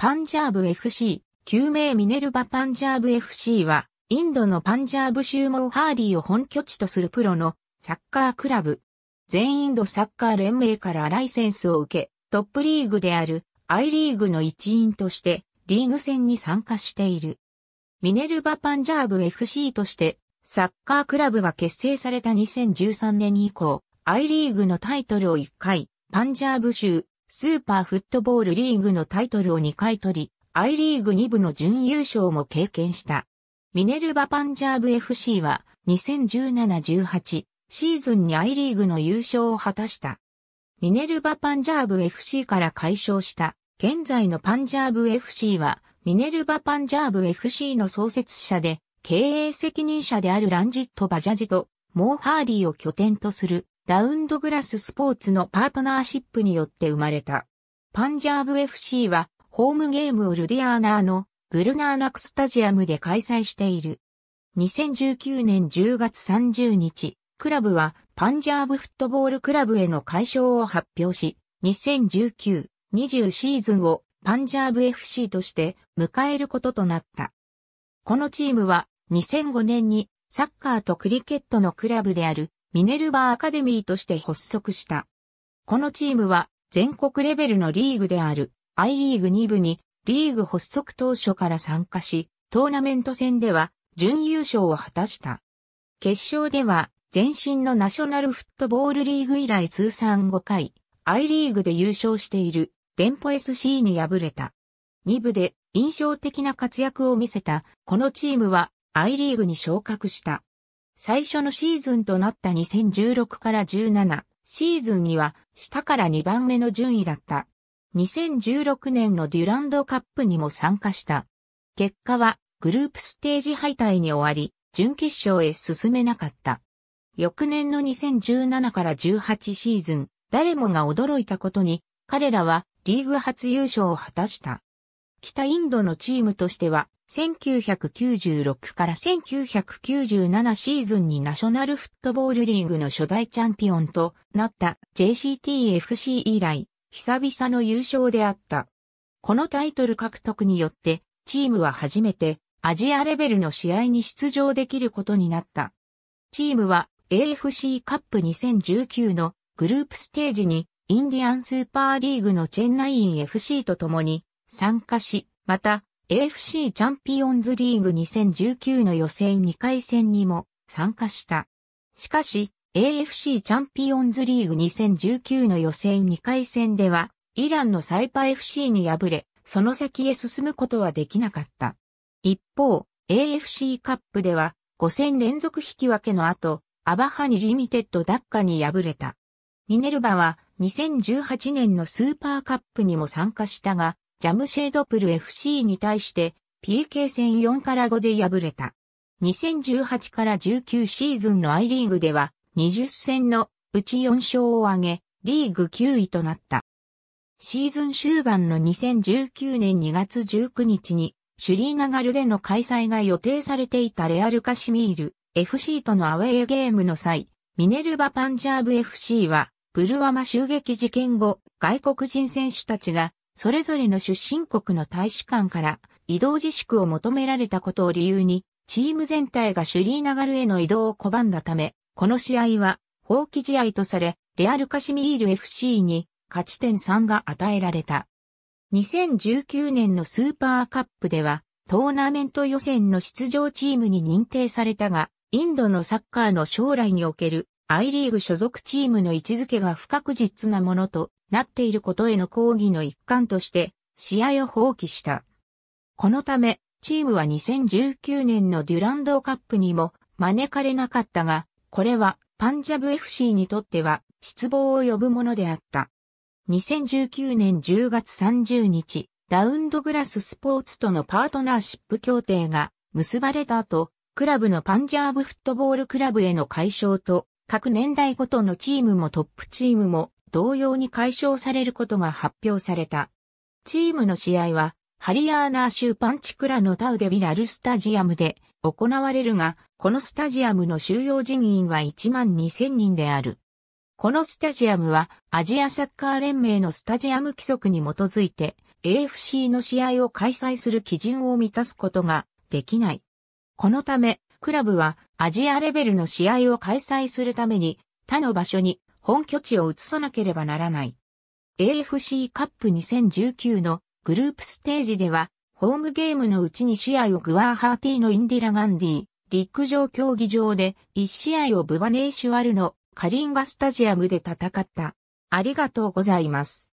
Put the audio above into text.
パンジャーブ FC、旧名ミネルバパンジャーブ FC は、インドのパンジャーブ州モーハーリーを本拠地とするプロのサッカークラブ。全インドサッカー連盟からライセンスを受け、トップリーグであるアイリーグの一員としてリーグ戦に参加している。ミネルバパンジャーブ FC としてサッカークラブが結成された2013年以降、アイリーグのタイトルを1回、パンジャーブ州、スーパーフットボールリーグのタイトルを2回取り、I リーグ2部の準優勝も経験した。ミネルバパンジャーブ FC は2017-18シーズンに I リーグの優勝を果たした。ミネルバパンジャーブ FC から解消した現在のパンジャーブ FC はミネルバパンジャーブ FC の創設者で経営責任者であるランジット・バジャジとモー・ハーリーを拠点とするラウンドグラススポーツのパートナーシップによって生まれた。パンジャーブ FC はホームゲームをルディアーナーのグルナーナクスタジアムで開催している。2019年10月30日、クラブはパンジャーブフットボールクラブへの解消を発表し、2019-20シーズンをパンジャーブ FC として迎えることとなった。このチームは2005年にサッカーとクリケットのクラブであるミネルバーアカデミーとして発足した。このチームは全国レベルのリーグである I リーグ2部にリーグ発足当初から参加し、トーナメント戦では準優勝を果たした。決勝では前身のナショナルフットボールリーグ以来通算5回、I リーグで優勝している電波 SC に敗れた。2部で印象的な活躍を見せたこのチームは I リーグに昇格した。最初のシーズンとなった2016から17シーズンには下から2番目の順位だった。2016年のデュランドカップにも参加した。結果はグループステージ敗退に終わり、準決勝へ進めなかった。翌年の2017から18シーズン、誰もが驚いたことに、彼らはリーグ初優勝を果たした。北インドのチームとしては、1996から1997シーズンにナショナルフットボールリーグの初代チャンピオンとなった JCTFC 以来、久々の優勝であった。このタイトル獲得によって、チームは初めてアジアレベルの試合に出場できることになった。チームは AFC カップ2019のグループステージにインディアンスーパーリーグのチェンナイン FC と共に参加し、また AFC チャンピオンズリーグ2019の予選2回戦にも参加した。しかし、AFC チャンピオンズリーグ2019の予選2回戦では、イランのサイパ FC に敗れ、その先へ進むことはできなかった。一方、AFC カップでは、5戦連続引き分けの後、アバハニリミテッドダッカに敗れた。ミネルバは2018年のスーパーカップにも参加したが、ジャムシェードプル FC に対して PK 戦4から5で敗れた。2018から19シーズンの I リーグでは20戦のうち4勝を挙げ、リーグ9位となった。シーズン終盤の2019年2月19日に、シュリーナガルでの開催が予定されていたレアルカシミール FC とのアウェイゲームの際、ミネルバパンジャーブ FC は、プルワマ襲撃事件後、外国人選手たちがそれぞれの出身国の大使館から移動自粛を求められたことを理由に、チーム全体がシュリーナガルへの移動を拒んだため、この試合は放棄試合とされ、レアルカシミール FC に勝ち点3が与えられた。2019年のスーパーカップでは、トーナメント予選の出場チームに認定されたが、インドのサッカーの将来におけるアイリーグ所属チームの位置づけが不確実なものとなっていることへの抗議の一環として試合を放棄した。このため、チームは2019年のデュランドカップにも招かれなかったが、これはパンジャブ FC にとっては失望を呼ぶものであった。2019年10月30日、ラウンドグラススポーツとのパートナーシップ協定が結ばれた後、クラブのパンジャーブフットボールクラブへの解消と、各年代ごとのチームもトップチームも同様に解消されることが発表された。チームの試合は、ハリアーナー州パンチクラのタウデビラルスタジアムで行われるが、このスタジアムの収容人員は1万2000人である。このスタジアムはアジアサッカー連盟のスタジアム規則に基づいて AFC の試合を開催する基準を満たすことができない。このため、クラブはアジアレベルの試合を開催するために他の場所に本拠地を移さなければならない。AFC カップ2019のグループステージでは、ホームゲームのうち2試合をグワーハーティーのインディラ・ガンディ、陸上競技場で1試合をブバネーシュワルのカリンガスタジアムで戦った。ありがとうございます。